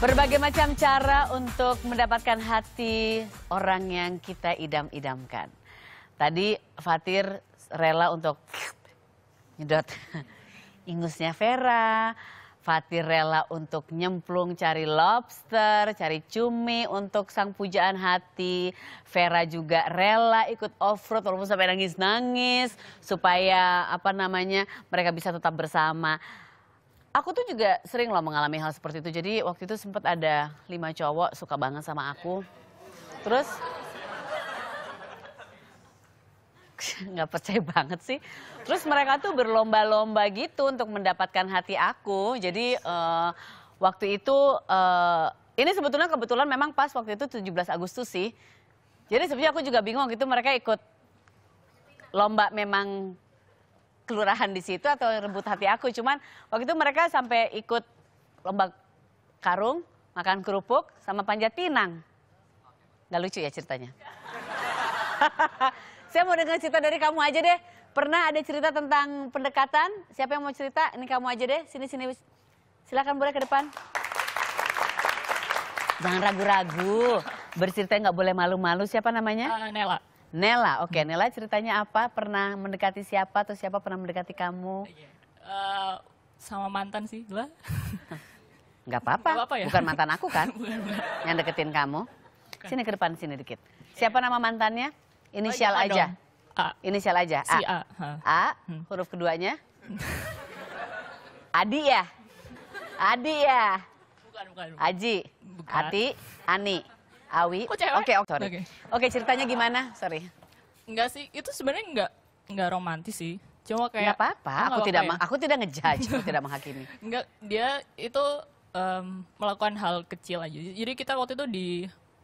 Berbagai macam cara untuk mendapatkan hati orang yang kita idam-idamkan. Tadi Fatir rela untuk nyedot ingusnya Vera. Fatir rela untuk nyemplung cari lobster, cari cumi untuk sang pujaan hati. Vera juga rela ikut off-road walaupun sampai nangis-nangis supaya apa namanya mereka bisa tetap bersama. Aku tuh juga sering loh mengalami hal seperti itu. Jadi waktu itu sempat ada lima cowok suka banget sama aku. Terus nggak percaya banget sih. Terus mereka tuh berlomba-lomba gitu untuk mendapatkan hati aku. Jadi uh, waktu itu uh, ini sebetulnya kebetulan memang pas waktu itu 17 Agustus sih. Jadi sebenarnya aku juga bingung gitu mereka ikut lomba memang kelurahan di situ atau rebut hati aku. Cuman waktu itu mereka sampai ikut lomba karung, makan kerupuk sama panjat pinang. Gak lucu ya ceritanya. Saya mau dengar cerita dari kamu aja deh. Pernah ada cerita tentang pendekatan? Siapa yang mau cerita? Ini kamu aja deh. Sini sini. Silakan boleh ke depan. Jangan ragu-ragu. Bercerita nggak boleh malu-malu. Siapa namanya? Uh, Nela. Nela, oke. Okay. Nela ceritanya apa? Pernah mendekati siapa atau siapa pernah mendekati kamu? Uh, sama mantan sih, lah. Gak apa-apa, ya? bukan mantan aku kan bukan, yang deketin kamu. Bukan. Sini ke depan, sini dikit. Siapa nama mantannya? Inisial oh, iya, aja. A. Inisial aja, si A. A, hmm. huruf keduanya? Adi ya? Adi ya? Bukan, bukan. bukan. Aji, bukan. Ati, Ani. Awi. Oke, okay, oke. Oke, okay. okay, ceritanya gimana? Sorry. Enggak sih, itu sebenarnya enggak enggak romantis sih. Cuma kayak Enggak apa-apa, aku, aku tidak ya. aku tidak ngejudge, aku tidak menghakimi. Enggak, dia itu um, melakukan hal kecil aja. Jadi kita waktu itu di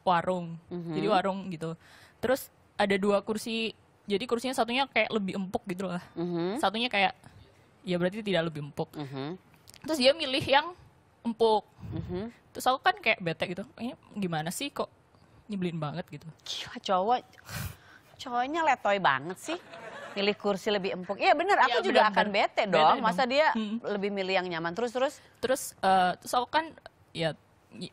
warung. Mm -hmm. Jadi warung gitu. Terus ada dua kursi. Jadi kursinya satunya kayak lebih empuk gitu lah. Mm -hmm. Satunya kayak ya berarti tidak lebih empuk. Mm -hmm. Terus dia milih yang empuk. Mm -hmm. Terus aku kan kayak bete gitu. Ini eh, gimana sih kok nyebelin banget gitu. Gila cowok, cowoknya letoy banget sih. Milih kursi lebih empuk. Iya bener, aku ya, juga bener, akan bete dong. Bete dong. Masa dia hmm. lebih milih yang nyaman terus-terus? Terus, uh, terus aku kan ya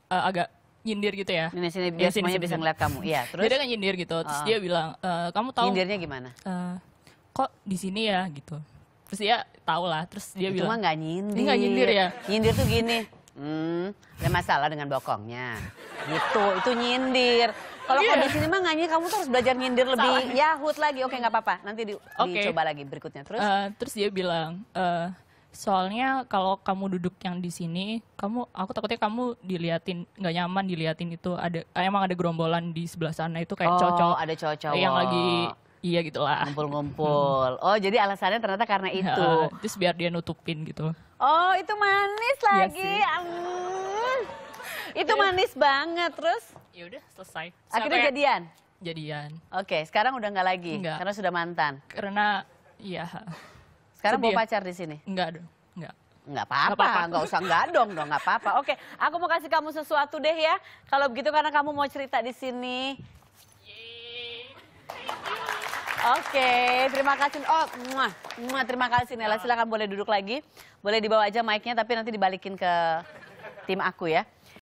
uh, agak nyindir gitu ya. Di sini ya, biar ya, semuanya sini, bisa ngeliat kamu. Iya, terus. Dia kan nyindir gitu. Terus uh. dia bilang, uh, kamu tahu Nyindirnya gimana? Uh, kok di sini ya gitu. Terus dia tahu lah. Terus dia Itu bilang. Cuma nggak nyindir. Nggak nyindir ya. Nyindir tuh gini. Hmm, ada masalah dengan bokongnya. Gitu, itu nyindir. Kalau yeah. kondisi ini mah nyanyi kamu tuh harus belajar nyindir lebih yahut lagi. Oke, nggak apa-apa. Nanti di, okay. dicoba lagi berikutnya. Terus uh, terus dia bilang, uh, soalnya kalau kamu duduk yang di sini, kamu aku takutnya kamu diliatin nggak nyaman diliatin itu ada emang ada gerombolan di sebelah sana itu kayak oh, cocok. ada cocok. Yang lagi Iya gitu lah. Ngumpul-ngumpul. Oh jadi alasannya ternyata karena itu. Ya, terus biar dia nutupin gitu. Oh itu manis iya lagi. Iya itu iya. manis banget terus ya udah selesai Siapa akhirnya ya? jadian jadian oke sekarang udah nggak lagi Enggak. karena sudah mantan karena iya sekarang mau bawa ya? pacar di sini enggak dong enggak Nggak apa-apa, nggak usah nggak dong dong, nggak apa-apa. Oke, aku mau kasih kamu sesuatu deh ya. Kalau begitu karena kamu mau cerita di sini. Oke, okay, terima kasih. Oh, muah, muah, terima kasih Nela. Silakan boleh duduk lagi. Boleh dibawa aja mic-nya tapi nanti dibalikin ke tim aku ya.